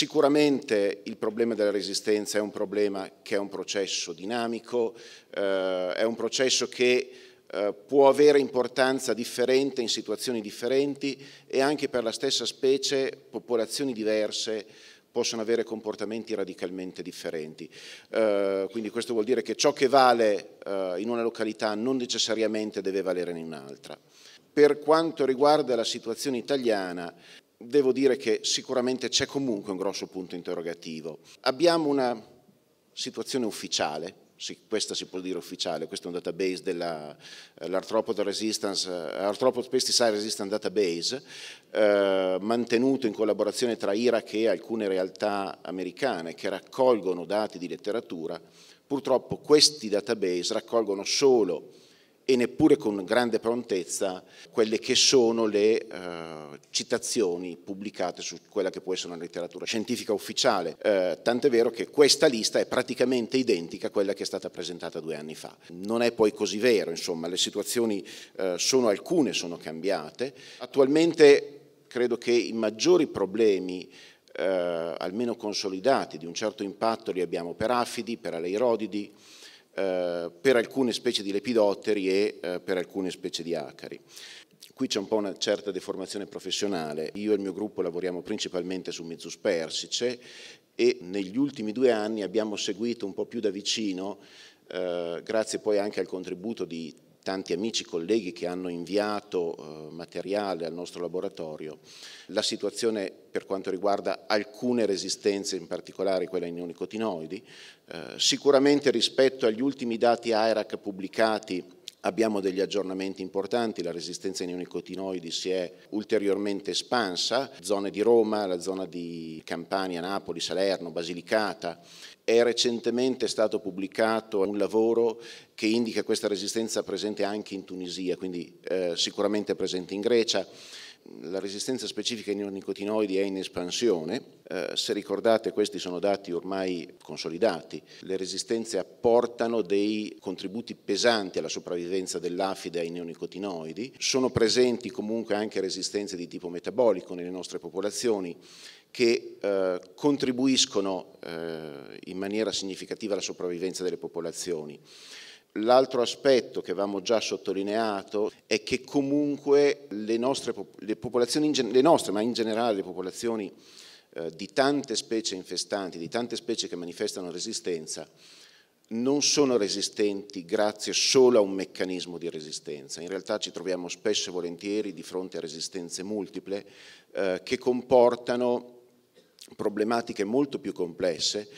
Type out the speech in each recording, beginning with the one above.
Sicuramente il problema della resistenza è un problema che è un processo dinamico, eh, è un processo che eh, può avere importanza differente in situazioni differenti e anche per la stessa specie popolazioni diverse possono avere comportamenti radicalmente differenti. Eh, quindi questo vuol dire che ciò che vale eh, in una località non necessariamente deve valere in un'altra. Per quanto riguarda la situazione italiana, devo dire che sicuramente c'è comunque un grosso punto interrogativo. Abbiamo una situazione ufficiale, sì, questa si può dire ufficiale, questo è un database dell'Arthropod eh, uh, eh, Pesticide Resistance Database, eh, mantenuto in collaborazione tra Iraq e alcune realtà americane che raccolgono dati di letteratura. Purtroppo questi database raccolgono solo e neppure con grande prontezza quelle che sono le eh, citazioni pubblicate su quella che può essere una letteratura scientifica ufficiale, eh, tant'è vero che questa lista è praticamente identica a quella che è stata presentata due anni fa. Non è poi così vero, insomma, le situazioni eh, sono alcune, sono cambiate. Attualmente credo che i maggiori problemi eh, almeno consolidati di un certo impatto li abbiamo per afidi, per aleirодidi, eh, per alcune specie di lepidotteri e eh, per alcune specie di acari. Qui c'è un po' una certa deformazione professionale. Io e il mio gruppo lavoriamo principalmente su mezzus persice e negli ultimi due anni abbiamo seguito un po' più da vicino, eh, grazie poi anche al contributo di tanti amici, colleghi che hanno inviato eh, materiale al nostro laboratorio, la situazione per quanto riguarda alcune resistenze, in particolare quella ai neonicotinoidi, eh, sicuramente rispetto agli ultimi dati AERAC pubblicati Abbiamo degli aggiornamenti importanti, la resistenza ai neonicotinoidi si è ulteriormente espansa, zone di Roma, la zona di Campania, Napoli, Salerno, Basilicata. È recentemente stato pubblicato un lavoro che indica questa resistenza presente anche in Tunisia, quindi eh, sicuramente presente in Grecia. La resistenza specifica ai neonicotinoidi è in espansione, eh, se ricordate questi sono dati ormai consolidati, le resistenze apportano dei contributi pesanti alla sopravvivenza dell'afide ai neonicotinoidi, sono presenti comunque anche resistenze di tipo metabolico nelle nostre popolazioni che eh, contribuiscono eh, in maniera significativa alla sopravvivenza delle popolazioni. L'altro aspetto che avevamo già sottolineato è che comunque le nostre, le popolazioni, le nostre ma in generale le popolazioni eh, di tante specie infestanti, di tante specie che manifestano resistenza, non sono resistenti grazie solo a un meccanismo di resistenza. In realtà ci troviamo spesso e volentieri di fronte a resistenze multiple eh, che comportano problematiche molto più complesse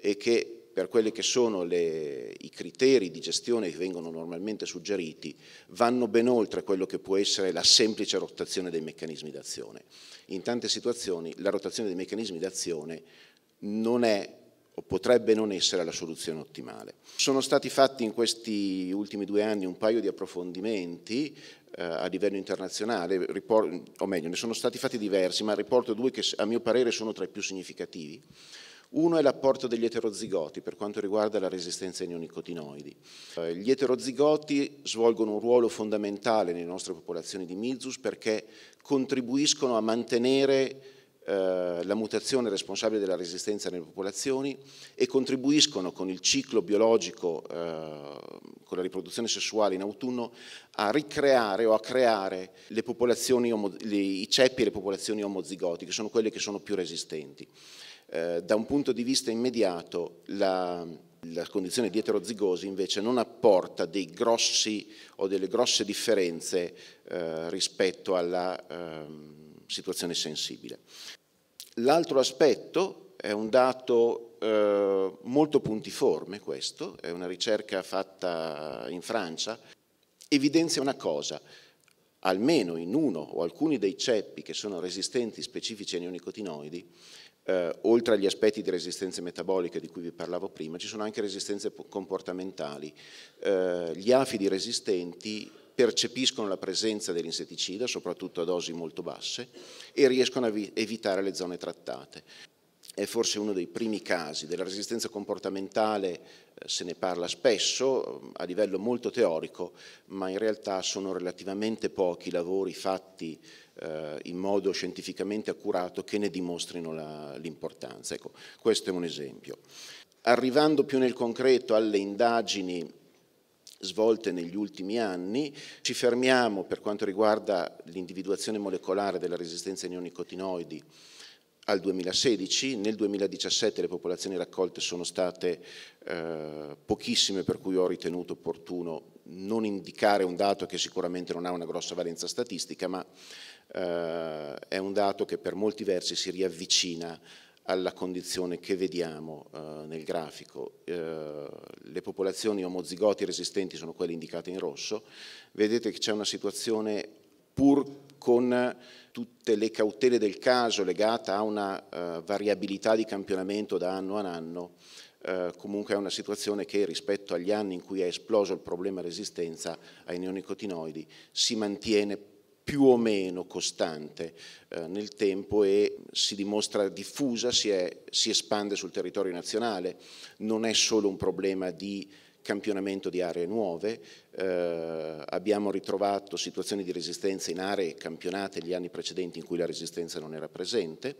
e che per quelli che sono le, i criteri di gestione che vengono normalmente suggeriti, vanno ben oltre quello che può essere la semplice rotazione dei meccanismi d'azione. In tante situazioni la rotazione dei meccanismi d'azione non è o potrebbe non essere la soluzione ottimale. Sono stati fatti in questi ultimi due anni un paio di approfondimenti eh, a livello internazionale, o meglio, ne sono stati fatti diversi, ma riporto due che a mio parere sono tra i più significativi. Uno è l'apporto degli eterozigoti per quanto riguarda la resistenza ai neonicotinoidi. Eh, gli eterozigoti svolgono un ruolo fondamentale nelle nostre popolazioni di Mizus perché contribuiscono a mantenere eh, la mutazione responsabile della resistenza nelle popolazioni e contribuiscono con il ciclo biologico, eh, con la riproduzione sessuale in autunno, a ricreare o a creare le popolazioni, i ceppi e le popolazioni omozigoti, che sono quelle che sono più resistenti. Eh, da un punto di vista immediato la, la condizione di eterozigosi invece non apporta dei grossi o delle grosse differenze eh, rispetto alla eh, situazione sensibile. L'altro aspetto è un dato eh, molto puntiforme questo, è una ricerca fatta in Francia, evidenzia una cosa, almeno in uno o alcuni dei ceppi che sono resistenti specifici ai neonicotinoidi, eh, oltre agli aspetti di resistenze metaboliche di cui vi parlavo prima, ci sono anche resistenze comportamentali. Eh, gli afidi resistenti percepiscono la presenza dell'insetticida, soprattutto a dosi molto basse, e riescono a evitare le zone trattate. È forse uno dei primi casi della resistenza comportamentale, eh, se ne parla spesso a livello molto teorico, ma in realtà sono relativamente pochi i lavori fatti eh, in modo scientificamente accurato che ne dimostrino l'importanza. Ecco, questo è un esempio. Arrivando più nel concreto alle indagini svolte negli ultimi anni, ci fermiamo per quanto riguarda l'individuazione molecolare della resistenza ai neonicotinoidi al 2016, nel 2017 le popolazioni raccolte sono state eh, pochissime per cui ho ritenuto opportuno non indicare un dato che sicuramente non ha una grossa valenza statistica, ma eh, è un dato che per molti versi si riavvicina alla condizione che vediamo eh, nel grafico. Eh, le popolazioni omozigoti resistenti sono quelle indicate in rosso. Vedete che c'è una situazione pur con tutte le cautele del caso legata a una eh, variabilità di campionamento da anno ad anno, eh, comunque è una situazione che rispetto agli anni in cui è esploso il problema resistenza ai neonicotinoidi si mantiene più o meno costante eh, nel tempo e si dimostra diffusa, si, è, si espande sul territorio nazionale, non è solo un problema di campionamento di aree nuove, eh, abbiamo ritrovato situazioni di resistenza in aree campionate gli anni precedenti in cui la resistenza non era presente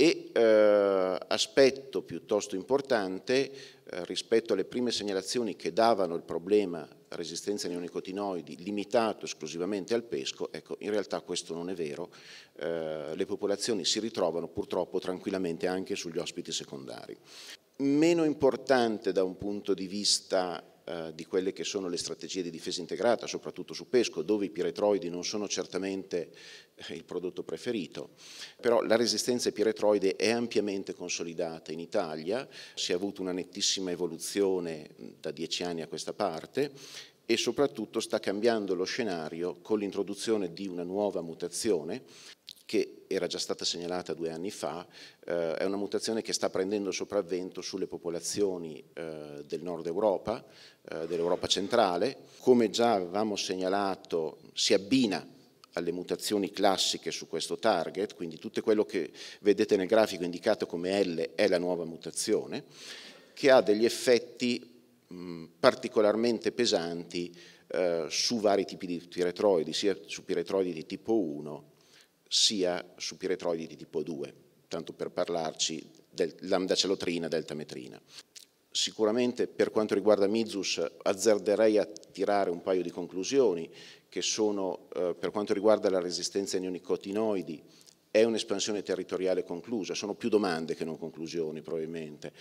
e eh, aspetto piuttosto importante eh, rispetto alle prime segnalazioni che davano il problema resistenza ai neonicotinoidi limitato esclusivamente al pesco, ecco, in realtà questo non è vero, eh, le popolazioni si ritrovano purtroppo tranquillamente anche sugli ospiti secondari. Meno importante da un punto di vista eh, di quelle che sono le strategie di difesa integrata, soprattutto su pesco, dove i piretroidi non sono certamente eh, il prodotto preferito, però la resistenza ai piretroidi è ampiamente consolidata in Italia, si è avuta una nettissima evoluzione da dieci anni a questa parte e soprattutto sta cambiando lo scenario con l'introduzione di una nuova mutazione era già stata segnalata due anni fa, eh, è una mutazione che sta prendendo sopravvento sulle popolazioni eh, del nord Europa, eh, dell'Europa centrale. Come già avevamo segnalato, si abbina alle mutazioni classiche su questo target, quindi tutto quello che vedete nel grafico indicato come L è la nuova mutazione, che ha degli effetti mh, particolarmente pesanti eh, su vari tipi di piretroidi, sia su piretroidi di tipo 1 sia su piretroidi di tipo 2, tanto per parlarci del lambda celotrina, delta metrina. Sicuramente per quanto riguarda Mizus azzarderei a tirare un paio di conclusioni che sono eh, per quanto riguarda la resistenza ai neonicotinoidi è un'espansione territoriale conclusa, sono più domande che non conclusioni probabilmente.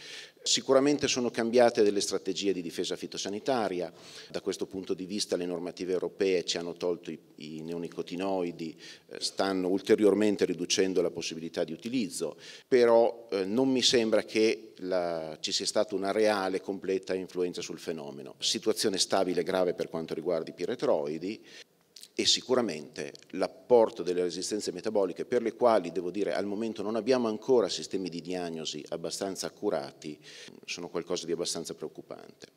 Sicuramente sono cambiate delle strategie di difesa fitosanitaria, da questo punto di vista le normative europee ci hanno tolto i, i neonicotinoidi, eh, stanno ulteriormente riducendo la possibilità di utilizzo, però eh, non mi sembra che la, ci sia stata una reale completa influenza sul fenomeno. Situazione stabile e grave per quanto riguarda i piretroidi, e sicuramente l'apporto delle resistenze metaboliche per le quali, devo dire, al momento non abbiamo ancora sistemi di diagnosi abbastanza accurati, sono qualcosa di abbastanza preoccupante.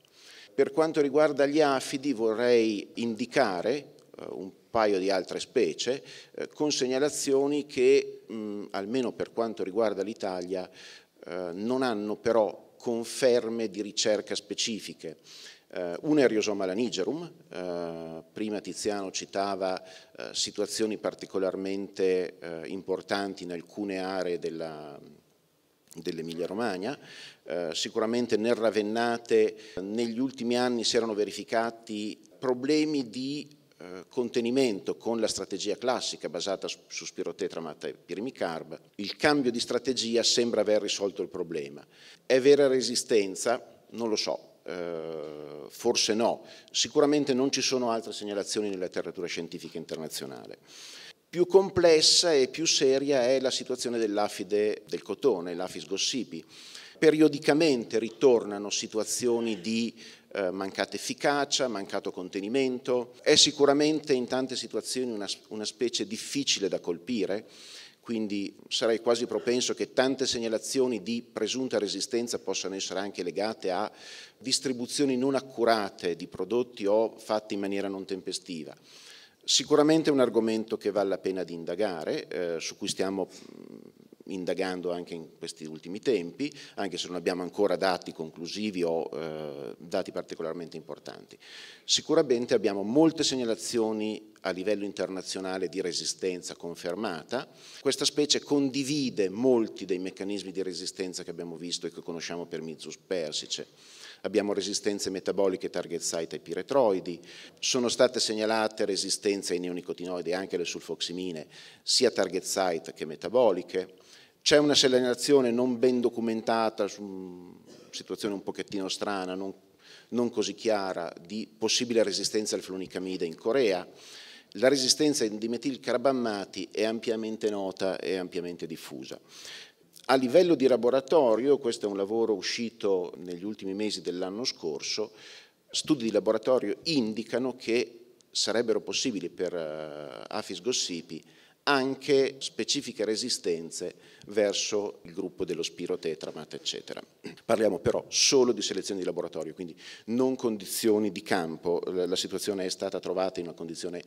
Per quanto riguarda gli afidi vorrei indicare eh, un paio di altre specie eh, con segnalazioni che, mm, almeno per quanto riguarda l'Italia, eh, non hanno però conferme di ricerca specifiche eh, una è riosoma lanigerum, eh, prima Tiziano citava eh, situazioni particolarmente eh, importanti in alcune aree dell'Emilia dell Romagna, eh, sicuramente nel Ravennate negli ultimi anni si erano verificati problemi di eh, contenimento con la strategia classica basata su spirotetramata e pirimicarb, il cambio di strategia sembra aver risolto il problema. È vera resistenza? Non lo so, eh, forse no, sicuramente non ci sono altre segnalazioni nella letteratura scientifica internazionale. Più complessa e più seria è la situazione dell'afide del cotone, l'afis gossipi. Periodicamente ritornano situazioni di eh, mancata efficacia, mancato contenimento. È sicuramente in tante situazioni una, una specie difficile da colpire quindi sarei quasi propenso che tante segnalazioni di presunta resistenza possano essere anche legate a distribuzioni non accurate di prodotti o fatte in maniera non tempestiva. Sicuramente è un argomento che vale la pena di indagare, eh, su cui stiamo indagando anche in questi ultimi tempi, anche se non abbiamo ancora dati conclusivi o eh, dati particolarmente importanti. Sicuramente abbiamo molte segnalazioni a livello internazionale di resistenza confermata. Questa specie condivide molti dei meccanismi di resistenza che abbiamo visto e che conosciamo per Mizus persice. Abbiamo resistenze metaboliche target site ai piretroidi, sono state segnalate resistenze ai neonicotinoidi e anche alle sulfoximine, sia target site che metaboliche. C'è una un'accelerazione non ben documentata, una situazione un pochettino strana, non, non così chiara, di possibile resistenza al flonicamide in Corea. La resistenza di metilcarbammati è ampiamente nota e ampiamente diffusa. A livello di laboratorio, questo è un lavoro uscito negli ultimi mesi dell'anno scorso, studi di laboratorio indicano che sarebbero possibili per eh, Afis Gossipi anche specifiche resistenze verso il gruppo dello spiro tetramat, eccetera. Parliamo però solo di selezione di laboratorio, quindi non condizioni di campo, la situazione è stata trovata in una condizione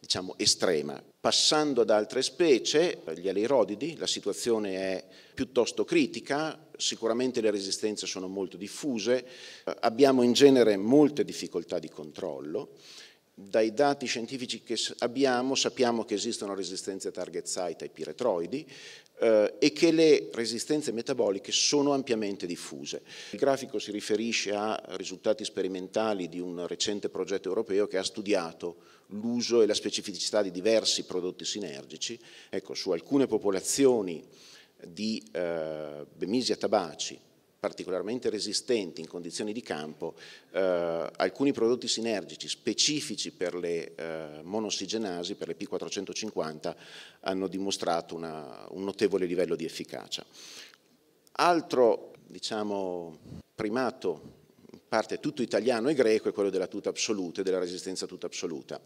diciamo estrema. Passando ad altre specie, gli aleirodidi, la situazione è piuttosto critica, sicuramente le resistenze sono molto diffuse, eh, abbiamo in genere molte difficoltà di controllo dai dati scientifici che abbiamo sappiamo che esistono resistenze target site ai piretroidi eh, e che le resistenze metaboliche sono ampiamente diffuse. Il grafico si riferisce a risultati sperimentali di un recente progetto europeo che ha studiato l'uso e la specificità di diversi prodotti sinergici. Ecco, su alcune popolazioni di eh, bemisia tabaci particolarmente resistenti in condizioni di campo, eh, alcuni prodotti sinergici specifici per le eh, monosigenasi, per le P450, hanno dimostrato una, un notevole livello di efficacia. Altro diciamo, primato parte tutto italiano e greco è quello della tuta assoluta e della resistenza tuta assoluta.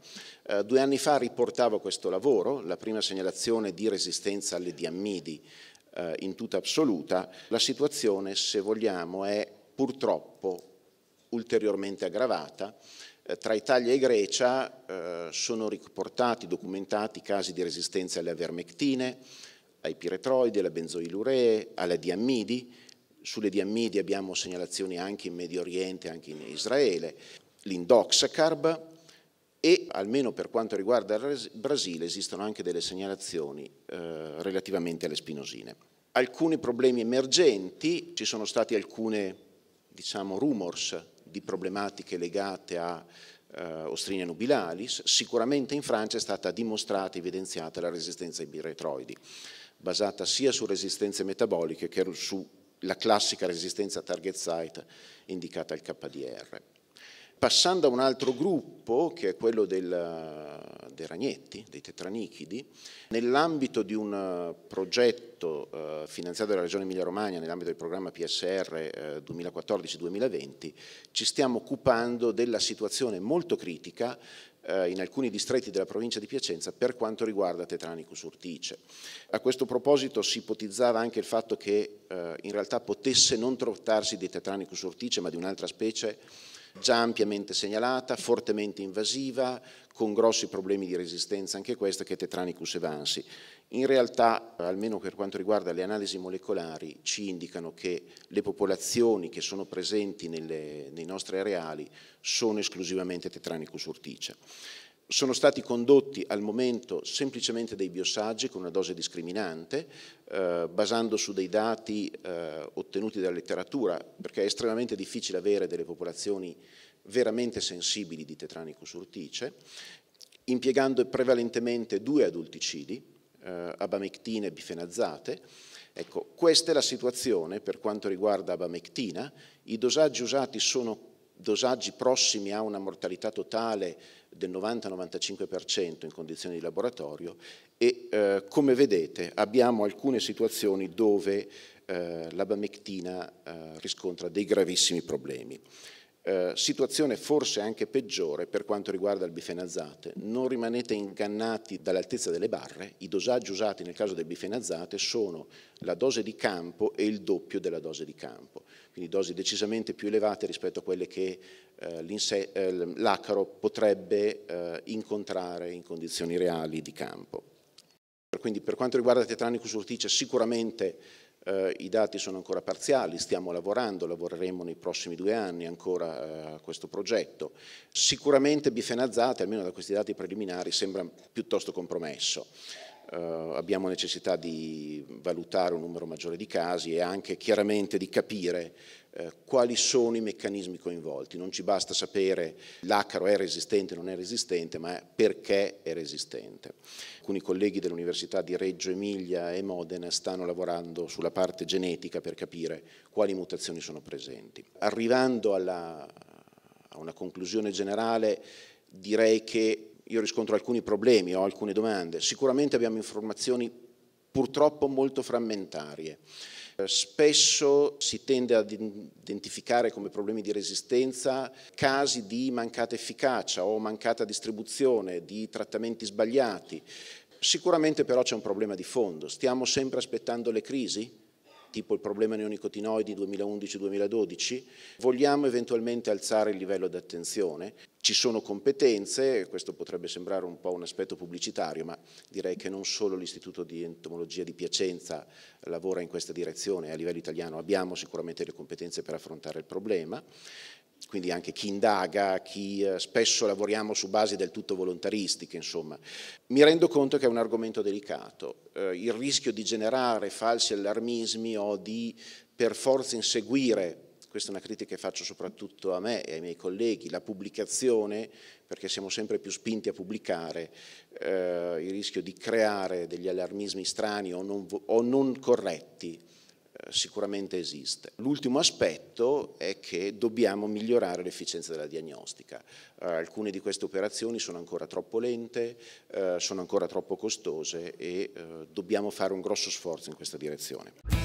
Eh, due anni fa riportavo questo lavoro, la prima segnalazione di resistenza alle diammidi eh, in tutta assoluta. La situazione, se vogliamo, è purtroppo ulteriormente aggravata. Eh, tra Italia e Grecia eh, sono riportati, documentati casi di resistenza alle avermectine, ai piretroidi, alle benzoiluree, alle diammidi. Sulle diammidi abbiamo segnalazioni anche in Medio Oriente, anche in Israele. L'indoxacarb, e almeno per quanto riguarda il Brasile esistono anche delle segnalazioni eh, relativamente alle spinosine. Alcuni problemi emergenti, ci sono stati alcune diciamo, rumors di problematiche legate a eh, Ostrinia nubilalis, sicuramente in Francia è stata dimostrata, e evidenziata la resistenza ai biretroidi, basata sia su resistenze metaboliche che sulla classica resistenza target site indicata al KDR. Passando a un altro gruppo, che è quello del, eh, dei ragnetti, dei tetranichidi, nell'ambito di un eh, progetto eh, finanziato dalla Regione Emilia-Romagna, nell'ambito del programma PSR eh, 2014-2020, ci stiamo occupando della situazione molto critica eh, in alcuni distretti della provincia di Piacenza per quanto riguarda Tetranicus urtice. A questo proposito si ipotizzava anche il fatto che eh, in realtà potesse non trattarsi di Tetranicus urtice ma di un'altra specie già ampiamente segnalata, fortemente invasiva, con grossi problemi di resistenza anche questa che è Tetranicus evansi. In realtà, almeno per quanto riguarda le analisi molecolari, ci indicano che le popolazioni che sono presenti nelle, nei nostri areali sono esclusivamente Tetranicus urticea sono stati condotti al momento semplicemente dei biosaggi con una dose discriminante, eh, basando su dei dati eh, ottenuti dalla letteratura, perché è estremamente difficile avere delle popolazioni veramente sensibili di Tetranicus urtice, impiegando prevalentemente due adulticidi, eh, abamectina e bifenazzate. Ecco, questa è la situazione per quanto riguarda abamectina. I dosaggi usati sono dosaggi prossimi a una mortalità totale del 90-95% in condizioni di laboratorio e eh, come vedete abbiamo alcune situazioni dove eh, la eh, riscontra dei gravissimi problemi eh, situazione forse anche peggiore per quanto riguarda il bifenazate. Non rimanete ingannati dall'altezza delle barre, i dosaggi usati nel caso del bifenazate sono la dose di campo e il doppio della dose di campo, quindi dosi decisamente più elevate rispetto a quelle che eh, eh l'acaro potrebbe eh, incontrare in condizioni reali di campo. Quindi per quanto riguarda Tetranicus urtice sicuramente eh, I dati sono ancora parziali, stiamo lavorando, lavoreremo nei prossimi due anni ancora eh, a questo progetto. Sicuramente bifenazzate, almeno da questi dati preliminari, sembra piuttosto compromesso. Eh, abbiamo necessità di valutare un numero maggiore di casi e anche chiaramente di capire eh, quali sono i meccanismi coinvolti. Non ci basta sapere l'acaro è resistente o non è resistente, ma perché è resistente. Alcuni colleghi dell'Università di Reggio Emilia e Modena stanno lavorando sulla parte genetica per capire quali mutazioni sono presenti. Arrivando alla, a una conclusione generale, direi che io riscontro alcuni problemi, ho alcune domande. Sicuramente abbiamo informazioni purtroppo molto frammentarie. Eh, spesso si tende ad identificare come problemi di resistenza casi di mancata efficacia o mancata distribuzione, di trattamenti sbagliati. Sicuramente però c'è un problema di fondo. Stiamo sempre aspettando le crisi? tipo il problema neonicotinoidi 2011-2012, vogliamo eventualmente alzare il livello di attenzione. Ci sono competenze, questo potrebbe sembrare un po' un aspetto pubblicitario, ma direi che non solo l'Istituto di Entomologia di Piacenza lavora in questa direzione, a livello italiano abbiamo sicuramente le competenze per affrontare il problema quindi anche chi indaga, chi eh, spesso lavoriamo su basi del tutto volontaristiche, insomma. Mi rendo conto che è un argomento delicato, eh, il rischio di generare falsi allarmismi o di per forza inseguire questa è una critica che faccio soprattutto a me e ai miei colleghi, la pubblicazione, perché siamo sempre più spinti a pubblicare, eh, il rischio di creare degli allarmismi strani o non, o non corretti sicuramente esiste. L'ultimo aspetto è che dobbiamo migliorare l'efficienza della diagnostica. Eh, alcune di queste operazioni sono ancora troppo lente, eh, sono ancora troppo costose e eh, dobbiamo fare un grosso sforzo in questa direzione.